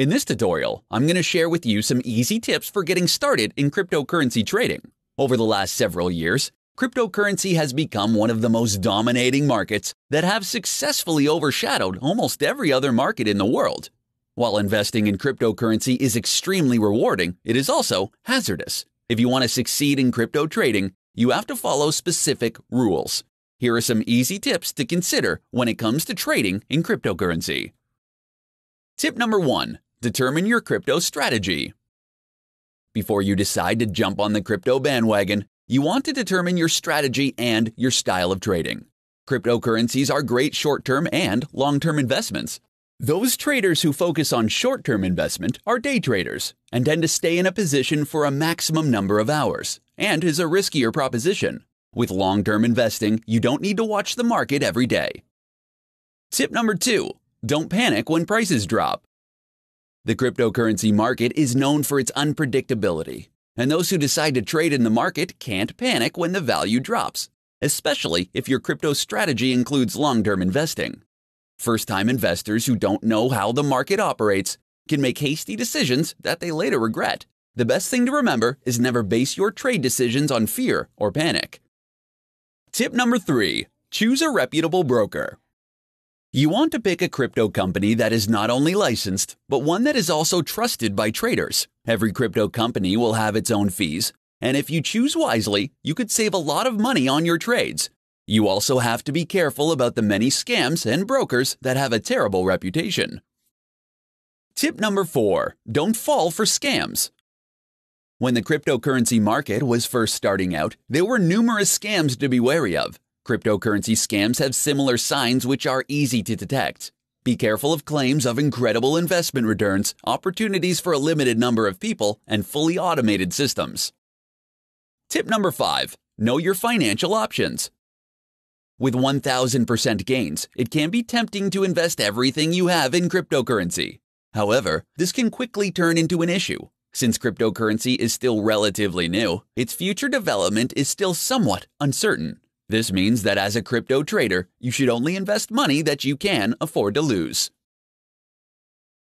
In this tutorial, I'm going to share with you some easy tips for getting started in cryptocurrency trading. Over the last several years, cryptocurrency has become one of the most dominating markets that have successfully overshadowed almost every other market in the world. While investing in cryptocurrency is extremely rewarding, it is also hazardous. If you want to succeed in crypto trading, you have to follow specific rules. Here are some easy tips to consider when it comes to trading in cryptocurrency. Tip number one Determine your crypto strategy. Before you decide to jump on the crypto bandwagon, you want to determine your strategy and your style of trading. Cryptocurrencies are great short term and long term investments. Those traders who focus on short term investment are day traders and tend to stay in a position for a maximum number of hours and is a riskier proposition. With long term investing, you don't need to watch the market every day. Tip number two don't panic when prices drop. The cryptocurrency market is known for its unpredictability, and those who decide to trade in the market can't panic when the value drops, especially if your crypto strategy includes long term investing. First time investors who don't know how the market operates can make hasty decisions that they later regret. The best thing to remember is never base your trade decisions on fear or panic. Tip number three choose a reputable broker. You want to pick a crypto company that is not only licensed, but one that is also trusted by traders. Every crypto company will have its own fees, and if you choose wisely, you could save a lot of money on your trades. You also have to be careful about the many scams and brokers that have a terrible reputation. Tip number four don't fall for scams. When the cryptocurrency market was first starting out, there were numerous scams to be wary of. Cryptocurrency scams have similar signs which are easy to detect. Be careful of claims of incredible investment returns, opportunities for a limited number of people, and fully automated systems. Tip number five Know your financial options. With 1000% gains, it can be tempting to invest everything you have in cryptocurrency. However, this can quickly turn into an issue. Since cryptocurrency is still relatively new, its future development is still somewhat uncertain. This means that as a crypto trader, you should only invest money that you can afford to lose.